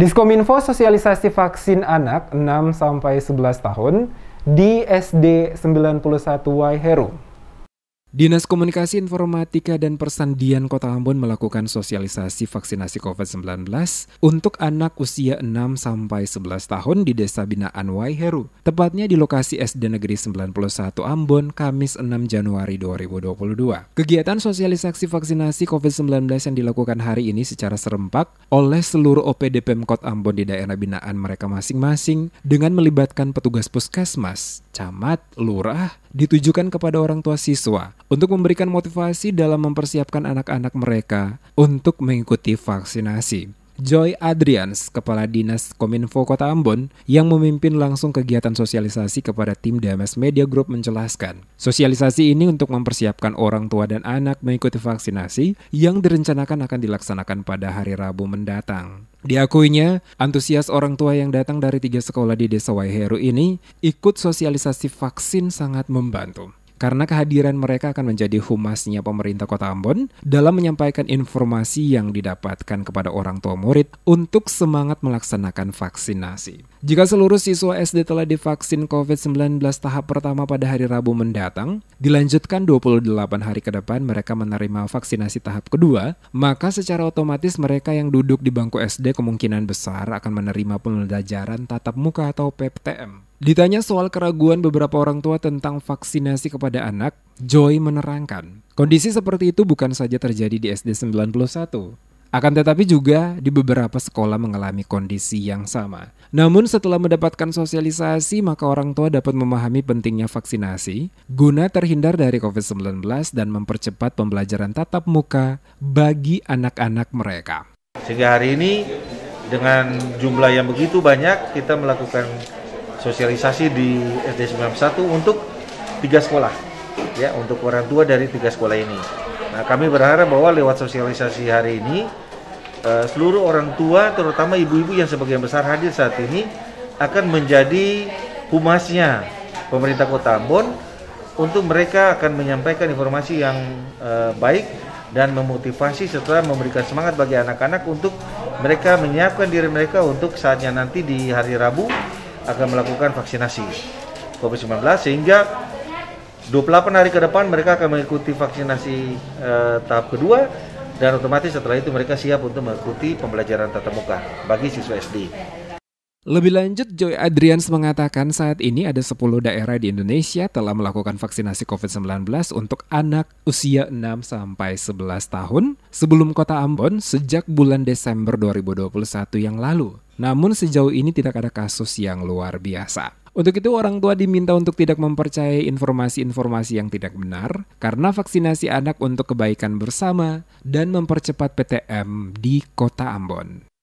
Diskominfo sosialisasi vaksin anak 6 11 tahun di SD 91 Y Heru. Dinas Komunikasi Informatika dan Persandian Kota Ambon melakukan sosialisasi vaksinasi COVID-19 untuk anak usia 6 sampai 11 tahun di Desa Binaan Waiheru, tepatnya di lokasi SD Negeri 91 Ambon, Kamis 6 Januari 2022. Kegiatan sosialisasi vaksinasi COVID-19 yang dilakukan hari ini secara serempak oleh seluruh OPD Pemkot Ambon di daerah binaan mereka masing-masing dengan melibatkan petugas puskesmas, camat, lurah, ditujukan kepada orang tua siswa, untuk memberikan motivasi dalam mempersiapkan anak-anak mereka untuk mengikuti vaksinasi. Joy Adrians, Kepala Dinas Kominfo Kota Ambon, yang memimpin langsung kegiatan sosialisasi kepada tim DMS Media Group menjelaskan, sosialisasi ini untuk mempersiapkan orang tua dan anak mengikuti vaksinasi yang direncanakan akan dilaksanakan pada hari Rabu mendatang. Diakuinya, antusias orang tua yang datang dari tiga sekolah di Desa Waiheru ini ikut sosialisasi vaksin sangat membantu karena kehadiran mereka akan menjadi humasnya pemerintah Kota Ambon dalam menyampaikan informasi yang didapatkan kepada orang tua murid untuk semangat melaksanakan vaksinasi. Jika seluruh siswa SD telah divaksin COVID-19 tahap pertama pada hari Rabu mendatang, dilanjutkan 28 hari ke depan mereka menerima vaksinasi tahap kedua, maka secara otomatis mereka yang duduk di bangku SD kemungkinan besar akan menerima pembelajaran tatap muka atau PPTM. Ditanya soal keraguan beberapa orang tua tentang vaksinasi kepada anak, Joy menerangkan, kondisi seperti itu bukan saja terjadi di SD 91, akan tetapi juga di beberapa sekolah mengalami kondisi yang sama. Namun setelah mendapatkan sosialisasi, maka orang tua dapat memahami pentingnya vaksinasi guna terhindar dari COVID-19 dan mempercepat pembelajaran tatap muka bagi anak-anak mereka. Sehingga hari ini dengan jumlah yang begitu banyak kita melakukan sosialisasi di SD 91 untuk tiga sekolah ya untuk orang tua dari tiga sekolah ini. Nah, kami berharap bahwa lewat sosialisasi hari ini eh, seluruh orang tua terutama ibu-ibu yang sebagian besar hadir saat ini akan menjadi humasnya pemerintah Kota Ambon untuk mereka akan menyampaikan informasi yang eh, baik dan memotivasi setelah memberikan semangat bagi anak-anak untuk mereka menyiapkan diri mereka untuk saatnya nanti di hari Rabu akan melakukan vaksinasi COVID-19 sehingga 28 hari ke depan mereka akan mengikuti vaksinasi eh, tahap kedua dan otomatis setelah itu mereka siap untuk mengikuti pembelajaran tatap muka bagi siswa SD. Lebih lanjut, Joy Adrians mengatakan saat ini ada 10 daerah di Indonesia telah melakukan vaksinasi COVID-19 untuk anak usia 6 sampai 11 tahun sebelum kota Ambon sejak bulan Desember 2021 yang lalu. Namun sejauh ini tidak ada kasus yang luar biasa. Untuk itu orang tua diminta untuk tidak mempercayai informasi-informasi yang tidak benar karena vaksinasi anak untuk kebaikan bersama dan mempercepat PTM di Kota Ambon.